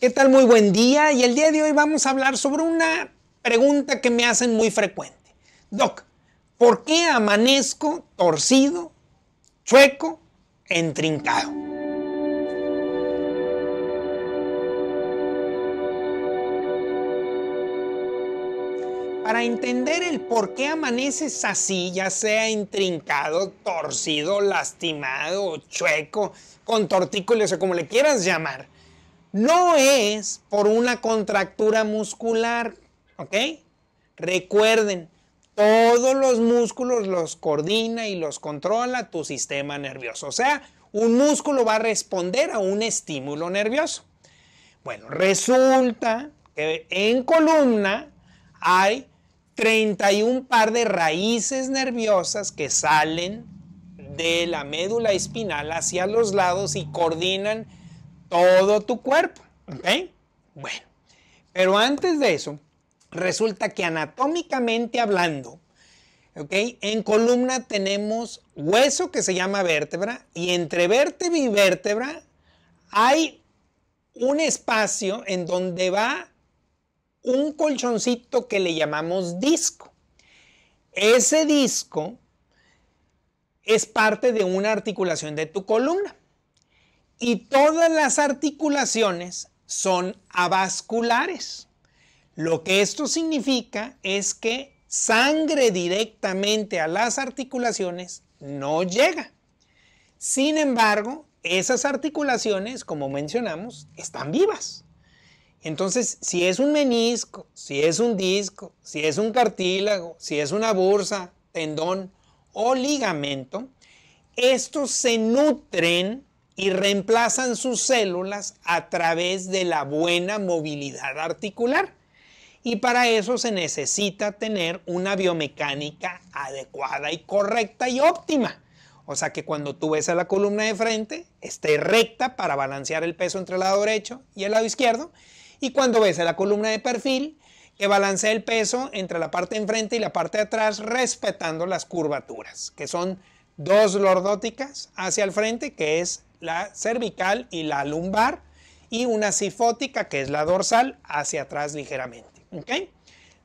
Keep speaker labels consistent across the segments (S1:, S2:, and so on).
S1: ¿Qué tal? Muy buen día. Y el día de hoy vamos a hablar sobre una pregunta que me hacen muy frecuente. Doc, ¿por qué amanezco torcido, chueco, entrincado? Para entender el por qué amaneces así, ya sea intrincado, torcido, lastimado, chueco, con tortícolis o como le quieras llamar, no es por una contractura muscular, ¿ok? Recuerden, todos los músculos los coordina y los controla tu sistema nervioso. O sea, un músculo va a responder a un estímulo nervioso. Bueno, resulta que en columna hay 31 par de raíces nerviosas que salen de la médula espinal hacia los lados y coordinan todo tu cuerpo. ¿Ok? Bueno, pero antes de eso, resulta que anatómicamente hablando, ¿ok? En columna tenemos hueso que se llama vértebra y entre vértebra y vértebra hay un espacio en donde va un colchoncito que le llamamos disco. Ese disco es parte de una articulación de tu columna y todas las articulaciones son avasculares. Lo que esto significa es que sangre directamente a las articulaciones no llega. Sin embargo, esas articulaciones, como mencionamos, están vivas. Entonces, si es un menisco, si es un disco, si es un cartílago, si es una bursa, tendón o ligamento, estos se nutren y reemplazan sus células a través de la buena movilidad articular. Y para eso se necesita tener una biomecánica adecuada y correcta y óptima. O sea que cuando tú ves a la columna de frente, esté recta para balancear el peso entre el lado derecho y el lado izquierdo. Y cuando ves a la columna de perfil, que balancee el peso entre la parte de enfrente y la parte de atrás, respetando las curvaturas, que son dos lordóticas hacia el frente, que es la cervical y la lumbar y una sifótica que es la dorsal hacia atrás ligeramente.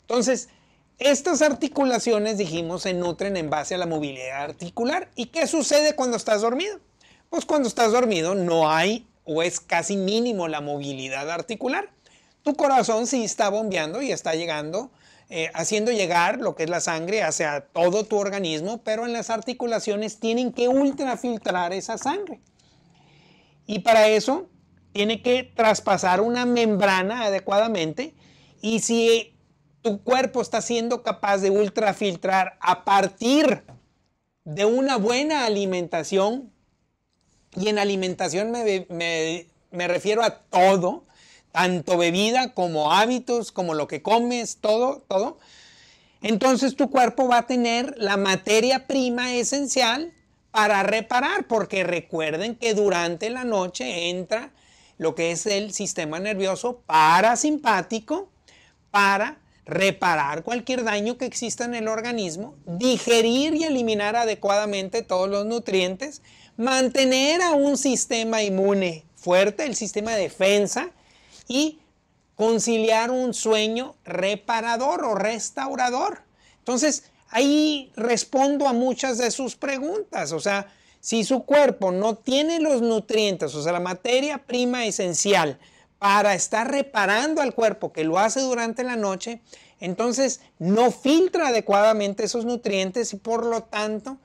S1: Entonces, estas articulaciones, dijimos, se nutren en base a la movilidad articular. ¿Y qué sucede cuando estás dormido? Pues cuando estás dormido no hay o es casi mínimo la movilidad articular. Tu corazón sí está bombeando y está llegando, eh, haciendo llegar lo que es la sangre hacia todo tu organismo, pero en las articulaciones tienen que ultrafiltrar esa sangre. Y para eso tiene que traspasar una membrana adecuadamente. Y si tu cuerpo está siendo capaz de ultrafiltrar a partir de una buena alimentación, y en alimentación me, refiero a todo, tanto bebida como hábitos, como lo que comes, todo, todo, entonces tu cuerpo va a tener la materia prima esencial para reparar, porque recuerden que durante la noche entra lo que es el sistema nervioso parasimpático para reparar cualquier daño que exista en el organismo, digerir y eliminar adecuadamente todos los nutrientes, mantener a un sistema inmune fuerte, el sistema de defensa y conciliar un sueño reparador o restaurador. Entonces, ahí respondo a muchas de sus preguntas. O sea, si su cuerpo no tiene los nutrientes, o sea, la materia prima esencial para estar reparando al cuerpo que lo hace durante la noche, entonces no filtra adecuadamente esos nutrientes y por lo tanto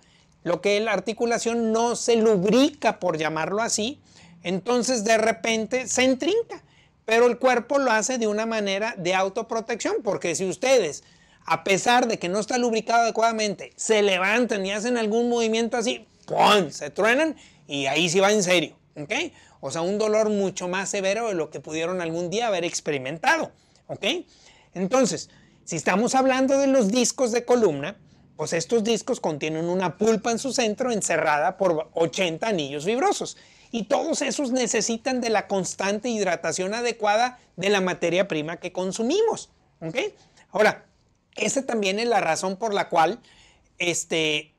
S1: lo que es la articulación no se lubrica, por llamarlo así, entonces de repente se entrinca, pero el cuerpo lo hace de una manera de autoprotección, porque si ustedes a pesar de que no está lubricado adecuadamente, se levantan y hacen algún movimiento así, ¡pum! Se truenan y ahí sí va en serio. ¿Ok? O sea, un dolor mucho más severo de lo que pudieron algún día haber experimentado. ¿Ok? Entonces, si estamos hablando de los discos de columna, pues estos discos contienen una pulpa en su centro encerrada por 80 anillos fibrosos. Y todos esos necesitan de la constante hidratación adecuada de la materia prima que consumimos. ¿Ok? Ahora, esa también es la razón por la cual, este,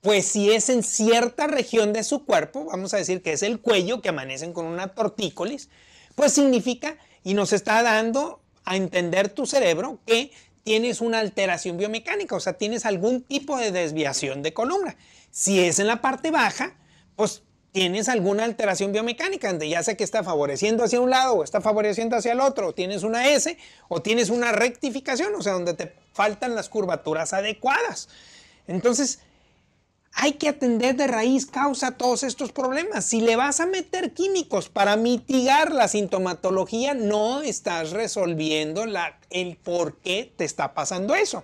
S1: pues si es en cierta región de su cuerpo, vamos a decir que es el cuello que amanecen con una tortícolis, pues significa y nos está dando a entender tu cerebro que tienes una alteración biomecánica, o sea, tienes algún tipo de desviación de columna. Si es en la parte baja, pues tienes alguna alteración biomecánica, donde ya sé que está favoreciendo hacia un lado o está favoreciendo hacia el otro, o tienes una S o tienes una rectificación, o sea, donde te faltan las curvaturas adecuadas. Entonces, hay que atender de raíz causa todos estos problemas. Si le vas a meter químicos para mitigar la sintomatología, no estás resolviendo el por qué te está pasando eso.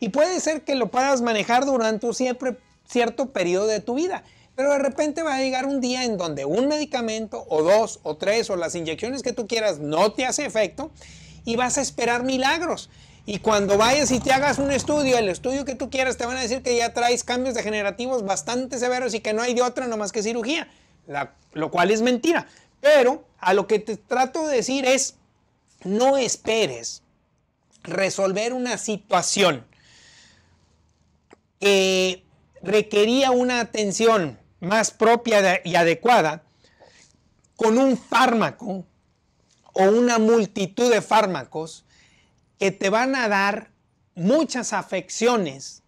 S1: Y puede ser que lo puedas manejar durante siempre, cierto periodo de tu vida. Pero de repente va a llegar un día en donde un medicamento o dos o tres o las inyecciones que tú quieras no te hace efecto y vas a esperar milagros. Y cuando vayas y te hagas un estudio, el estudio que tú quieras, te van a decir que ya traes cambios degenerativos bastante severos y que no hay de otra nomás que cirugía, lo cual es mentira. Pero a lo que te trato de decir es, no esperes resolver una situación que requería una atención más propia y adecuada con un fármaco o una multitud de fármacos que te van a dar muchas afecciones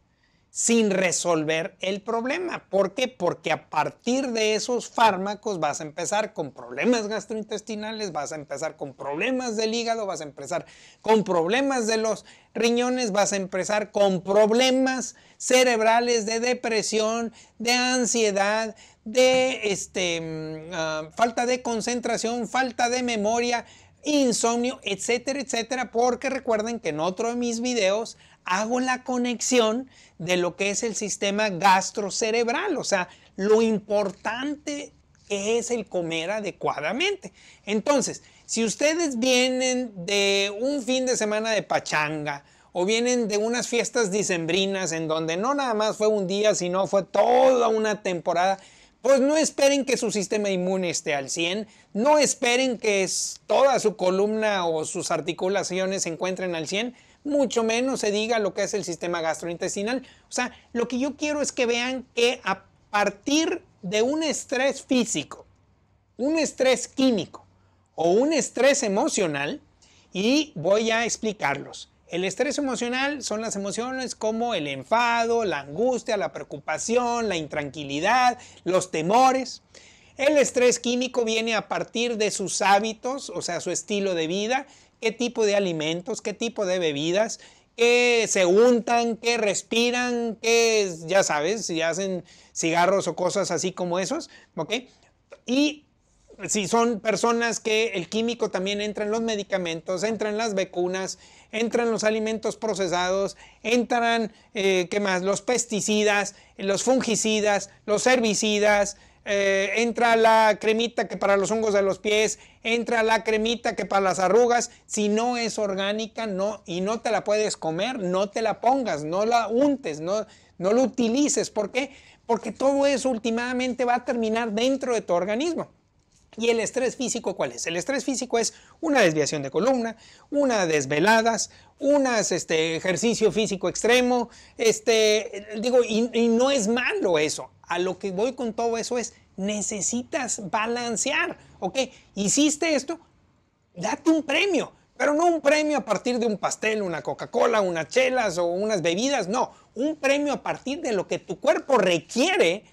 S1: sin resolver el problema. ¿Por qué? Porque a partir de esos fármacos vas a empezar con problemas gastrointestinales, vas a empezar con problemas del hígado, vas a empezar con problemas de los riñones, vas a empezar con problemas cerebrales de depresión, de ansiedad, de este, mm, ah, falta de concentración, falta de memoria, insomnio, etcétera, etcétera, porque recuerden que en otro de mis videos hago la conexión de lo que es el sistema gastrocerebral, o sea, lo importante es el comer adecuadamente. Entonces, si ustedes vienen de un fin de semana de pachanga, o vienen de unas fiestas dicembrinas en donde no nada más fue un día, sino fue toda una temporada pues no esperen que su sistema inmune esté al 100, no esperen que toda su columna o sus articulaciones se encuentren al 100, mucho menos se diga lo que es el sistema gastrointestinal. O sea, lo que yo quiero es que vean que a partir de un estrés físico, un estrés químico o un estrés emocional, y voy a explicarlos. El estrés emocional son las emociones como el enfado, la angustia, la preocupación, la intranquilidad, los temores. El estrés químico viene a partir de sus hábitos, o sea, su estilo de vida, qué tipo de alimentos, qué tipo de bebidas, qué se untan, qué respiran, qué, ya sabes, si hacen cigarros o cosas así como esos, ¿ok? Y si son personas que el químico también entra en los medicamentos, entran en las vacunas, entran los alimentos procesados, entran, eh, ¿qué más? Los pesticidas, los fungicidas, los herbicidas, eh, entra la cremita que para los hongos de los pies, entra la cremita que para las arrugas, si no es orgánica no, y no te la puedes comer, no te la pongas, no la untes, no, no lo utilices. ¿Por qué? Porque todo eso últimamente va a terminar dentro de tu organismo. ¿Y el estrés físico cuál es? El estrés físico es una desviación de columna, una desveladas, unas este, ejercicio físico extremo, este, digo, y, no es malo eso. A lo que voy con todo eso es, necesitas balancear, ¿ok? Hiciste esto, date un premio, pero no un premio a partir de un pastel, una Coca-Cola, unas chelas o unas bebidas, no, un premio a partir de lo que tu cuerpo requiere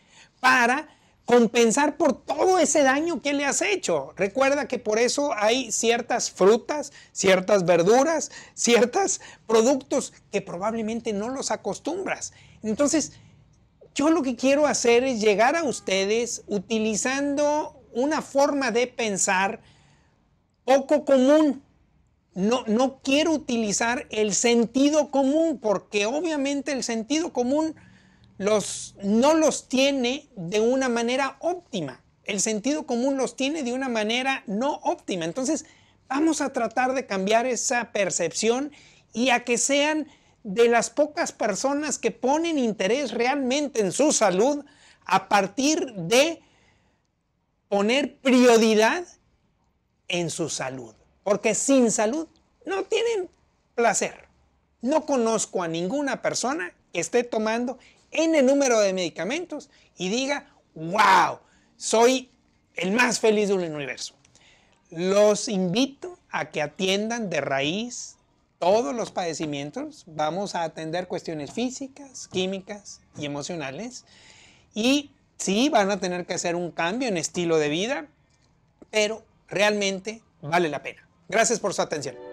S1: para compensar por todo ese daño que le has hecho. Recuerda que por eso hay ciertas frutas, ciertas verduras, ciertos productos que probablemente no los acostumbras. Entonces, yo lo que quiero hacer es llegar a ustedes utilizando una forma de pensar poco común. No, no quiero utilizar el sentido común porque obviamente el sentido común los, no los tiene de una manera óptima. El sentido común los tiene de una manera no óptima. Entonces, vamos a tratar de cambiar esa percepción y a que sean de las pocas personas que ponen interés realmente en su salud a partir de poner prioridad en su salud. Porque sin salud no tienen placer. No conozco a ninguna persona que esté tomando el número de medicamentos y diga, wow, soy el más feliz del universo. Los invito a que atiendan de raíz todos los padecimientos. Vamos a atender cuestiones físicas, químicas y emocionales. Y sí, van a tener que hacer un cambio en estilo de vida, pero realmente vale la pena. Gracias por su atención.